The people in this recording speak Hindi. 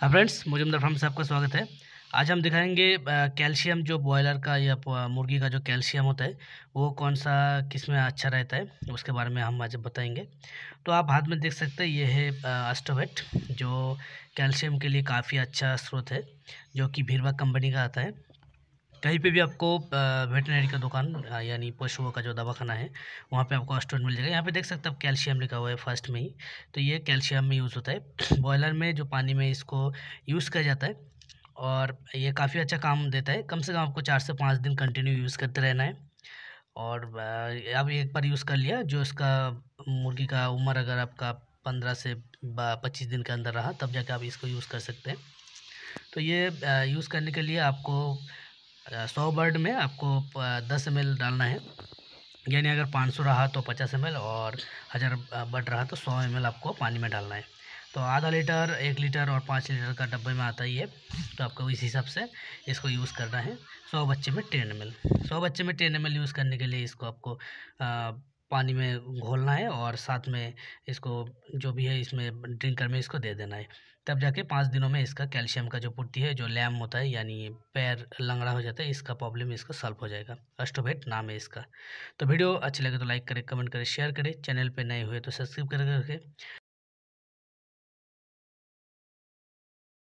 हाँ फ्रेंड्स मुजमदार फार्म से आपका स्वागत है आज हम दिखाएंगे कैल्शियम जो बॉयलर का या मुर्गी का जो कैल्शियम होता है वो कौन सा किस में अच्छा रहता है उसके बारे में हम आज बताएंगे तो आप हाथ में देख सकते हैं ये है अस्टोवेट जो कैल्शियम के लिए काफ़ी अच्छा स्रोत है जो कि भीरवा कंपनी का आता है कहीं पे भी आपको वेटनरी का दुकान यानी पशुओं का जो दवाखाना है वहाँ पे आपको अस्टोन मिल जाएगा यहाँ पे देख सकते हैं आप कैल्शियम लिखा हुआ है फर्स्ट में ही तो ये कैल्शियम में यूज़ होता है बॉयलर में जो पानी में इसको यूज़ किया जाता है और ये काफ़ी अच्छा काम देता है कम से कम आपको चार से पाँच दिन कंटिन्यू यूज़ करते रहना है और अब एक बार यूज़ कर लिया जो इसका मुर्गी का उम्र अगर आपका पंद्रह से पच्चीस दिन के अंदर रहा तब जाके आप इसको यूज़ कर सकते हैं तो ये यूज़ करने के लिए आपको सौ बर्ड में आपको दस एम डालना है यानी अगर 500 रहा तो 50 एम और हज़ार बर्ड रहा तो 100 एम आपको पानी में डालना है तो आधा लीटर एक लीटर और पाँच लीटर का डब्बे में आता ही है तो आपको इस हिसाब से इसको यूज़ करना है सौ बच्चे में टेन एम सौ बच्चे में टेन एम यूज़ करने के लिए इसको आपको पानी में घोलना है और साथ में इसको जो भी है इसमें ड्रिंकर में इसको दे देना है तब जाके पाँच दिनों में इसका कैल्शियम का जो पूर्ति है जो लैम होता है यानी पैर लंगड़ा हो जाता है इसका प्रॉब्लम इसका सॉल्व हो जाएगा अस्टोभेट नाम है इसका तो वीडियो अच्छी लगे तो लाइक करें कमेंट करें शेयर करें चैनल पर नए हुए तो सब्सक्राइब करके